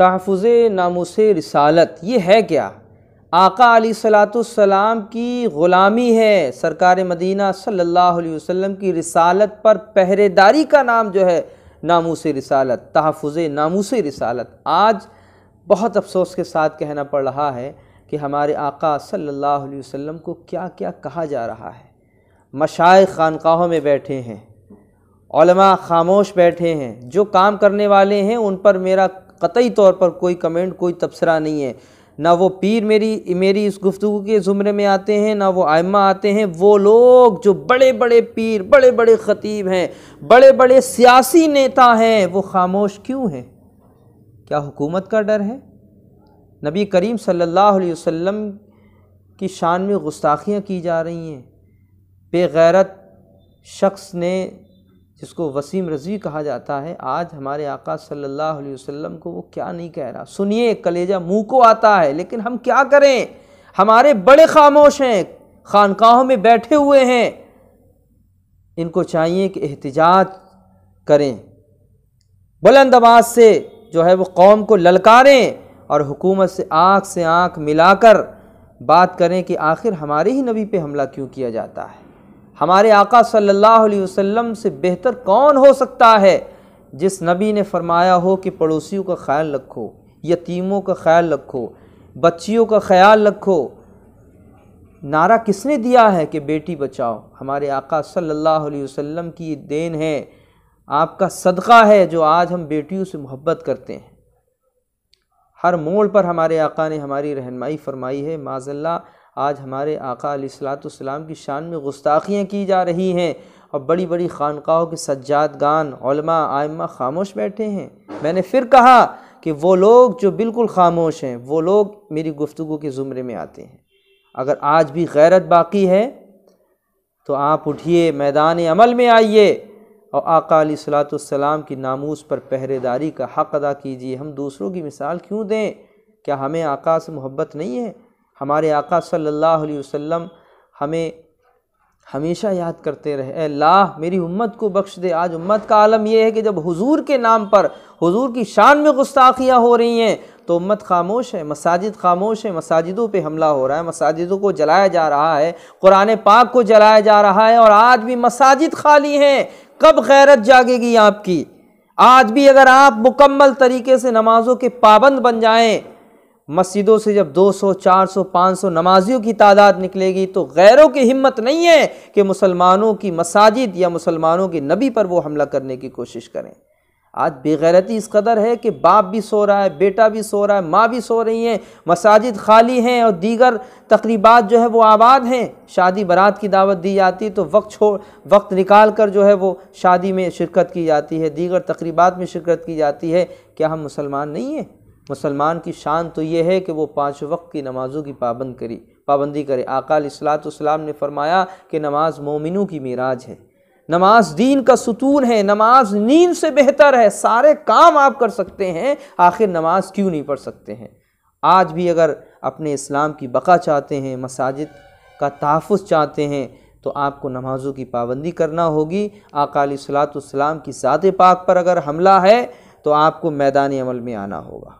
तहफ़ नामुस रसालत ये है क्या आका सलाम की ग़ुलामी है सरकार मदीना सल्लल्लाहु अलैहि वसल्लम की रसालत पर पहरेदारी का नाम जो है नामोस रसालत तहफ़ नामोस रसालत आज बहुत अफसोस के साथ कहना पड़ रहा है कि हमारे आका सल्लल्लाहु अलैहि वसल्लम को क्या क्या कहा जा रहा है मशाए खानकाहों में बैठे हैं खामोश बैठे हैं जो काम करने वाले हैं उन पर मेरा कतई तौर पर कोई कमेंट कोई तबसरा नहीं है ना वो पीर मेरी मेरी इस गुफ्तु के ज़ुमरे में आते हैं ना वो आयमा आते हैं वो लोग जो बड़े बड़े पीर बड़े बड़े ख़तीब हैं बड़े बड़े सियासी नेता हैं वो खामोश क्यों हैं क्या हुकूमत का डर है नबी करीम सल्लल्लाहु अलैहि वसल्लम की शान में गुस्ताखियाँ की जा रही हैं बेगैरत शख्स ने जिसको वसीम रज़ी कहा जाता है आज हमारे आका सल्लल्लाहु अलैहि वसल्लम को वो क्या नहीं कह रहा सुनिए कलेजा मुंह को आता है लेकिन हम क्या करें हमारे बड़े खामोश हैं खानकाहों में बैठे हुए हैं इनको चाहिए कि एहतजाज करें बुलंद आवाज से जो है वो कौम को ललकारें और हुकूमत से आँख से आँख मिलाकर बात करें कि आखिर हमारे ही नबी पे हमला क्यों किया जाता है हमारे आका सल्लल्लाहु अलैहि वसल्लम से बेहतर कौन हो सकता है जिस नबी ने फरमाया हो कि पड़ोसियों का ख्याल रखो यतीमों का ख्याल रखो बच्चियों का ख्याल रखो नारा किसने दिया है कि बेटी बचाओ हमारे आका सल्लल्लाहु अलैहि वसल्लम की देन है आपका सदका है जो आज हम बेटियों से मोहब्बत करते हैं हर मोड़ पर हमारे आका ने हमारी रहनमाई फरमाई है माजल्ला आज हमारे आका सलाम की शान में गुस्ताखियाँ की जा रही हैं और बड़ी बड़ी खानकाहों के गान आयमा खामोश बैठे हैं मैंने फिर कहा कि वो लोग जो बिल्कुल खामोश हैं वो लोग मेरी गुफ्तु के ज़ुमरे में आते हैं अगर आज भी गैरत बाकी है तो आप उठिए मैदान अमल में आइए और आका सलातम की नामूस पर पहरेदारी का हक़ अदा कीजिए हम दूसरों की मिसाल क्यों दें क्या हमें आका से मोहब्बत नहीं है हमारे आका सल्लल्लाहु अलैहि वसल्लम हमें हमेशा याद करते रहे अल्लाह मेरी उम्मत को बख्श दे आज उम्मत का आलम यह है कि जब हुजूर के नाम पर हुजूर की शान में गुस्ताखियाँ हो रही हैं तो उम्मत खामोश है मसाजिद खामोश है मसाजिदों पे हमला हो रहा है मसाजिदों को जलाया जा रहा है कुरान पाक को जलाया जा रहा है और आज भी मसाजिद खाली हैं कब गैरत जागेगी आपकी आज भी अगर आप मुकम्मल तरीके से नमाज़ों के पाबंद बन जाएँ मस्जिदों से जब 200, 400, 500 नमाजियों की तादाद निकलेगी तो गैरों की हिम्मत नहीं है कि मुसलमानों की मसाजिद या मुसलमानों के नबी पर वो हमला करने की कोशिश करें आज बेगैरती इस कदर है कि बाप भी सो रहा है बेटा भी सो रहा है माँ भी सो रही हैं मसाजिद खाली हैं और दीगर तकरीबा जो है वो आबाद हैं शादी बारात की दावत दी जाती है तो वक्त छोड़ वक्त निकाल कर जो है वो शादी में शिरकत की जाती है दीगर तकरीबा में शिरकत की जाती है क्या हम मुसलमान नहीं हैं मुसलमान की शान तो ये है कि वो पाँच वक्त की नमाज़ों की पाबंद करी पाबंदी करे आकाल सलाम ने फरमाया कि नमाज मोमिनों की मीराज है नमाज दीन का सुतून है नमाज नींद से बेहतर है सारे काम आप कर सकते हैं आखिर नमाज क्यों नहीं पढ़ सकते हैं आज भी अगर अपने इस्लाम की बका चाहते हैं मसाजिद का तहफ़ चाहते हैं तो आपको नमाज़ों की पाबंदी करना होगी अकाली सलाम की ज़ात पाक पर अगर हमला है तो आपको मैदानी अमल में आना होगा